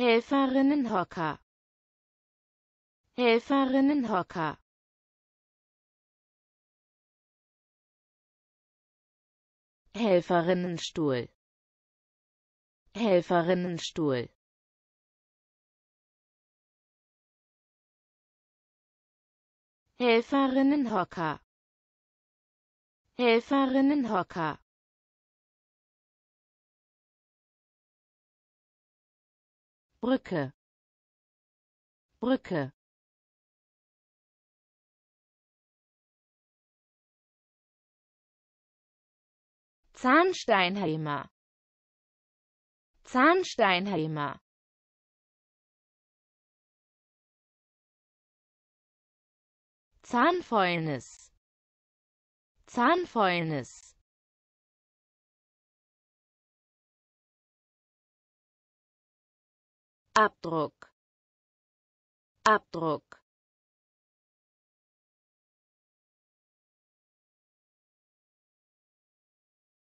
Helferinnenhocker Helferinnenhocker Helferinnenstuhl Helferinnenstuhl Helferinnenhocker Helferinnenhocker Brücke Brücke Zahnsteinheimer Zahnsteinheimer Zahnfäulnis Zahnfäulnis Abdruck. Abdruck.